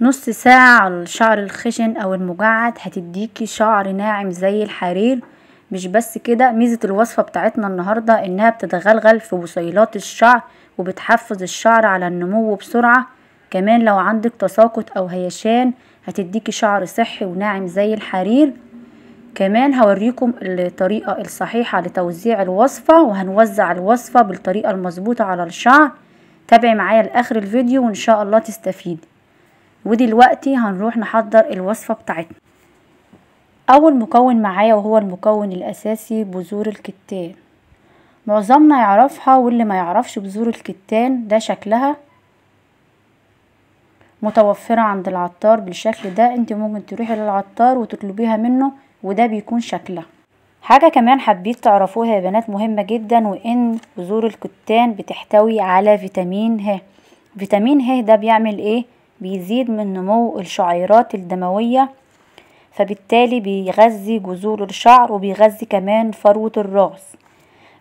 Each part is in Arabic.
نص ساعة على الشعر الخشن او المجعد هتديكي شعر ناعم زي الحرير مش بس كده ميزة الوصفة بتاعتنا النهاردة انها بتتغلغل في بصيلات الشعر وبتحفز الشعر على النمو بسرعة كمان لو عندك تساقط او هيشان هتديكي شعر صحي وناعم زي الحرير كمان هوريكم الطريقة الصحيحة لتوزيع الوصفة وهنوزع الوصفة بالطريقة المظبوطة على الشعر تابعي معايا لاخر الفيديو وان شاء الله تستفيدي ودلوقتي هنروح نحضر الوصفة بتاعتنا اول مكون معايا وهو المكون الاساسي بذور الكتان معظمنا يعرفها واللي ما يعرفش بذور الكتان ده شكلها متوفرة عند العطار بالشكل ده انت ممكن تروحي للعطار وتطلبيها منه وده بيكون شكلها حاجة كمان حبيت تعرفوها يا بنات مهمة جدا وان بذور الكتان بتحتوي على فيتامين ه فيتامين ه ده بيعمل ايه بيزيد من نمو الشعيرات الدموية فبالتالي بيغذي جذور الشعر وبيغذي كمان فروة الراس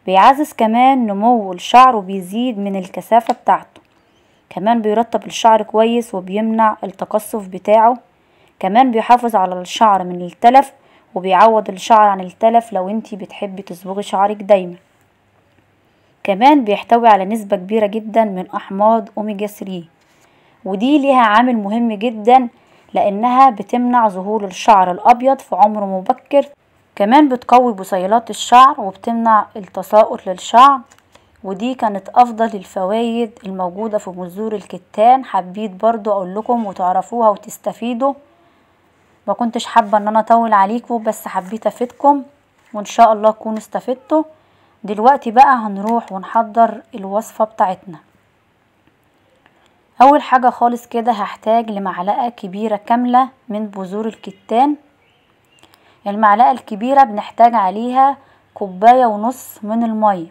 بيعزز كمان نمو الشعر وبيزيد من الكثافة بتاعته كمان بيرطب الشعر كويس وبيمنع التقصف بتاعه كمان بيحافظ على الشعر من التلف وبيعوض الشعر عن التلف لو انتي بتحبي تصبغي شعرك دايما كمان بيحتوي على نسبة كبيرة جدا من أحماض أوميجا 3 ودي ليها عامل مهم جدا لانها بتمنع ظهور الشعر الابيض في عمر مبكر كمان بتقوي بصيلات الشعر وبتمنع التساقط للشعر ودي كانت افضل الفوائد الموجودة في بذور الكتان حبيت برضو اقول لكم وتعرفوها وتستفيدوا ما كنتش حابة ان انا اطول عليكم بس حبيت افيدكم وان شاء الله تكونوا استفدتوا دلوقتي بقى هنروح ونحضر الوصفة بتاعتنا اول حاجة خالص كده هحتاج لمعلقة كبيرة كاملة من بذور الكتان المعلقة الكبيرة بنحتاج عليها كوباية ونص من المية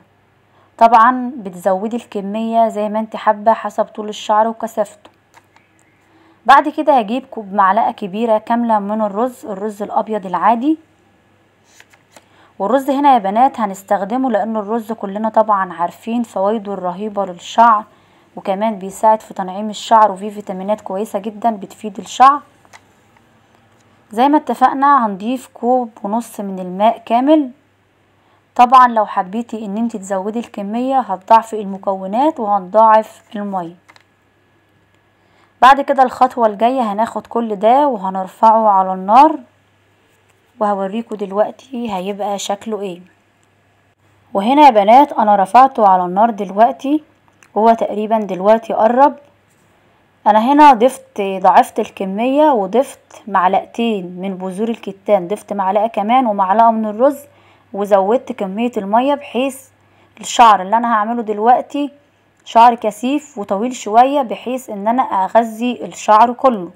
طبعا بتزودي الكمية زي ما انت حابة حسب طول الشعر وكثافته بعد كده هجيب كوب معلقة كبيرة كاملة من الرز الرز الابيض العادي والرز هنا يا بنات هنستخدمه لان الرز كلنا طبعا عارفين فوائده الرهيبة للشعر وكمان بيساعد في تنعيم الشعر وفيه فيتامينات كويسة جدا بتفيد الشعر زي ما اتفقنا هنضيف كوب ونص من الماء كامل طبعا لو حبيتي ان انت تزودي الكمية هتضاعفي المكونات وهنضاعف المية بعد كده الخطوة الجاية هناخد كل ده وهنرفعه على النار وهوريكم دلوقتي هيبقى شكله ايه وهنا يا بنات انا رفعته على النار دلوقتي هو تقريبا دلوقتي قرب انا هنا ضفت ضعفت الكمية وضفت معلقتين من بذور الكتان ضفت معلقة كمان ومعلقة من الرز وزودت كمية المية بحيث الشعر اللي انا هعمله دلوقتي شعر كثيف وطويل شوية بحيث ان انا اغذي الشعر كله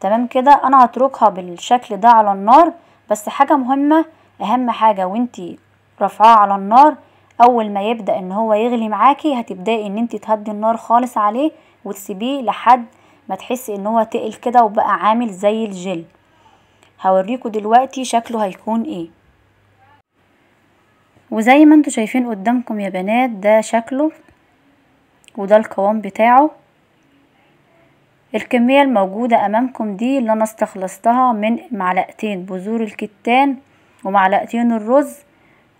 تمام كده انا هتركها بالشكل ده على النار بس حاجة مهمة اهم حاجة وانتي رافعاها على النار اول ما يبدا ان هو يغلي معاكي هتبداي ان انت تهدي النار خالص عليه وتسيبيه لحد ما تحسي ان هو تقل كده وبقى عامل زي الجل هوريكم دلوقتي شكله هيكون ايه وزي ما انتوا شايفين قدامكم يا بنات ده شكله وده القوام بتاعه الكمية الموجودة امامكم دي اللي انا استخلصتها من معلقتين بذور الكتان ومعلقتين الرز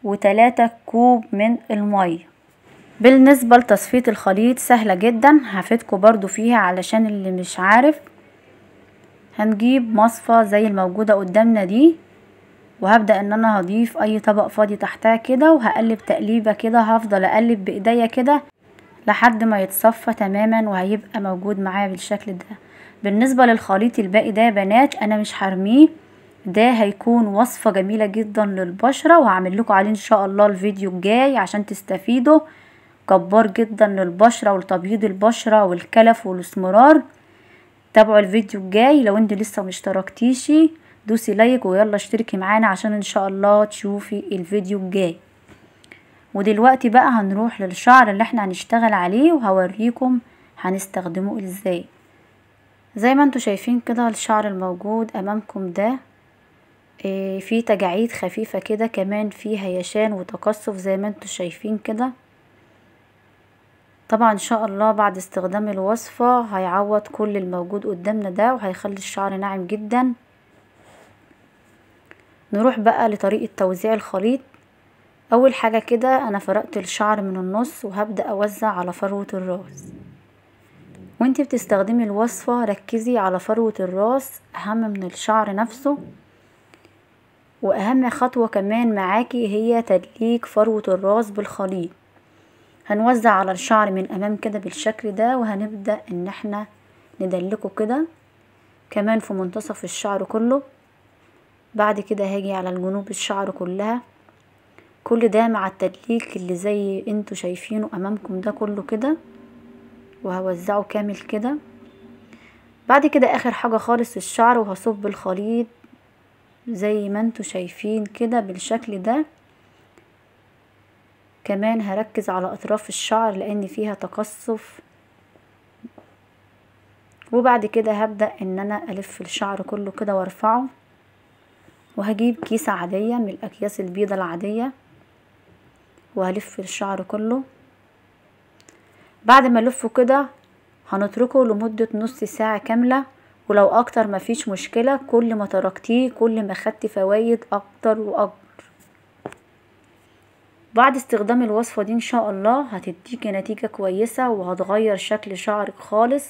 وتلاتة كوب من المية بالنسبة لتصفية الخليط سهلة جدا هفيدكوا برضو فيها علشان اللي مش عارف هنجيب مصفى زي الموجودة قدامنا دي وهبدأ ان انا هضيف اي طبق فاضي تحتها كده وهقلب تقليبة كده هفضل اقلب بايديا كده لحد ما يتصفى تماما وهيبقى موجود معايا بالشكل ده بالنسبة للخليط الباقي ده يا بنات انا مش هرميه ده هيكون وصفة جميلة جدا للبشرة وهعمل لكم عليه ان شاء الله الفيديو الجاي عشان تستفيدوا جبار جدا للبشرة ولتبييض البشرة والكلف والاسمرار تابعوا الفيديو الجاي لو انت لسه مشتركتيش دوسي لايك ويلا اشتركي معانا عشان ان شاء الله تشوفي الفيديو الجاي ودلوقتي بقى هنروح للشعر اللي احنا هنشتغل عليه وهوريكم هنستخدمه ازاي زي ما انتوا شايفين كده الشعر الموجود امامكم ده آه، في تجاعيد خفيفة كده كمان في هيشان وتقصف زي ما انتوا شايفين كده طبعا ان شاء الله بعد استخدام الوصفة هيعوض كل الموجود قدامنا ده وهيخلي الشعر ناعم جدا نروح بقى لطريقة توزيع الخليط اول حاجة كده انا فرقت الشعر من النص وهبدأ اوزع على فروة الراس وانتي بتستخدمي الوصفة ركزي على فروة الراس اهم من الشعر نفسه واهم خطوة كمان معاكي هي تدليك فروة الراس بالخليط هنوزع على الشعر من امام كده بالشكل ده وهنبدأ ان احنا ندلكه كده كمان في منتصف الشعر كله بعد كده هاجي على الجنوب الشعر كلها كل ده مع التدليك اللي زي انتوا شايفينه امامكم ده كله كده وهوزعه كامل كده بعد كده اخر حاجة خالص الشعر وهصب الخليط زي ما انتوا شايفين كده بالشكل ده كمان هركز على اطراف الشعر لان فيها تقصف وبعد كده هبدأ ان انا الف الشعر كله كده وارفعه وهجيب كيسة عادية من الاكياس البيضة العادية وهلف الشعر كله بعد ما الفه كده هنتركه لمدة نص ساعة كاملة ولو اكتر مفيش مشكلة كل ما تركتيه كل ما خدت فوايد اكتر واكتر بعد استخدام الوصفة دي ان شاء الله هتديكي نتيجة كويسة وهتغير شكل شعرك خالص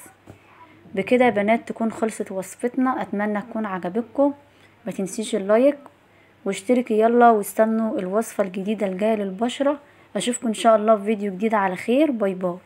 بكده يا بنات تكون خلصت وصفتنا اتمنى تكون عجبتكم ما تنسيش اللايك واشتركي يلا واستنوا الوصفة الجديدة الجاية للبشرة اشوفكم ان شاء الله في فيديو جديد على خير باي باي